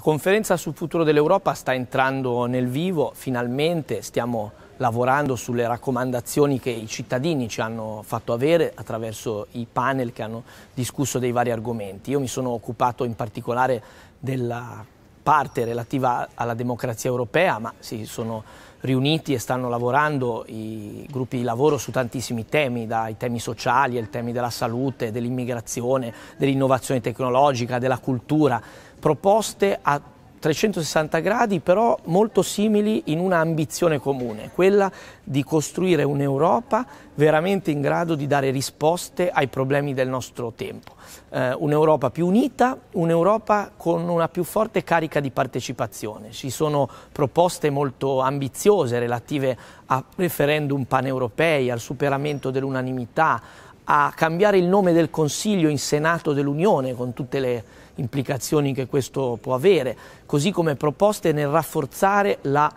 La conferenza sul futuro dell'Europa sta entrando nel vivo, finalmente stiamo lavorando sulle raccomandazioni che i cittadini ci hanno fatto avere attraverso i panel che hanno discusso dei vari argomenti. Io mi sono occupato in particolare della parte relativa alla democrazia europea, ma si sono riuniti e stanno lavorando i gruppi di lavoro su tantissimi temi, dai temi sociali ai temi della salute, dell'immigrazione, dell'innovazione tecnologica, della cultura, proposte a 360 gradi, però molto simili in una ambizione comune, quella di costruire un'Europa veramente in grado di dare risposte ai problemi del nostro tempo. Eh, un'Europa più unita, un'Europa con una più forte carica di partecipazione. Ci sono proposte molto ambiziose relative a referendum paneuropei, al superamento dell'unanimità, a cambiare il nome del Consiglio in Senato dell'Unione, con tutte le implicazioni che questo può avere, così come proposte nel rafforzare la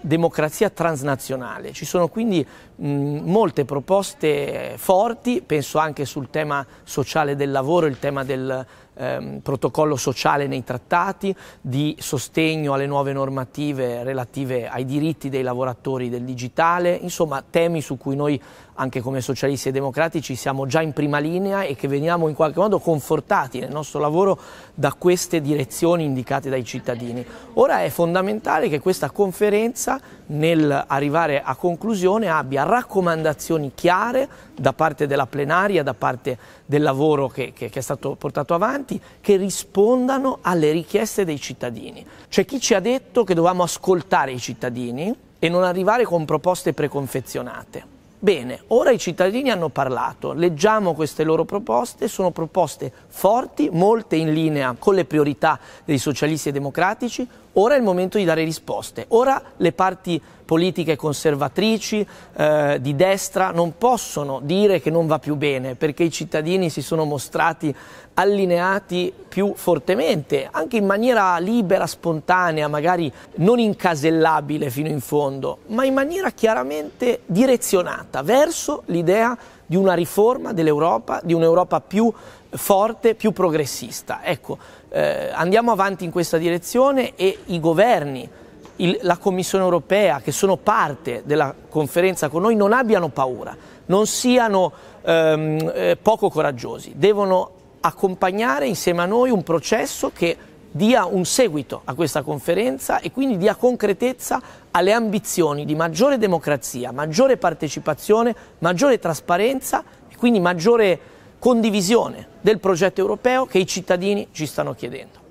democrazia transnazionale. Ci sono quindi Mm, molte proposte forti, penso anche sul tema sociale del lavoro, il tema del ehm, protocollo sociale nei trattati, di sostegno alle nuove normative relative ai diritti dei lavoratori del digitale, insomma temi su cui noi anche come socialisti e democratici siamo già in prima linea e che veniamo in qualche modo confortati nel nostro lavoro da queste direzioni indicate dai cittadini. Ora è fondamentale che questa conferenza nel arrivare a conclusione abbia raccomandazioni chiare da parte della plenaria, da parte del lavoro che, che, che è stato portato avanti, che rispondano alle richieste dei cittadini. C'è chi ci ha detto che dovevamo ascoltare i cittadini e non arrivare con proposte preconfezionate. Bene, ora i cittadini hanno parlato, leggiamo queste loro proposte, sono proposte forti, molte in linea con le priorità dei socialisti e democratici, ora è il momento di dare risposte, ora le parti politiche conservatrici, eh, di destra, non possono dire che non va più bene, perché i cittadini si sono mostrati allineati più fortemente, anche in maniera libera, spontanea, magari non incasellabile fino in fondo, ma in maniera chiaramente direzionata verso l'idea di una riforma dell'Europa, di un'Europa più forte, più progressista. Ecco, eh, andiamo avanti in questa direzione e i governi il, la Commissione europea, che sono parte della conferenza con noi, non abbiano paura, non siano ehm, eh, poco coraggiosi, devono accompagnare insieme a noi un processo che dia un seguito a questa conferenza e quindi dia concretezza alle ambizioni di maggiore democrazia, maggiore partecipazione, maggiore trasparenza e quindi maggiore condivisione del progetto europeo che i cittadini ci stanno chiedendo.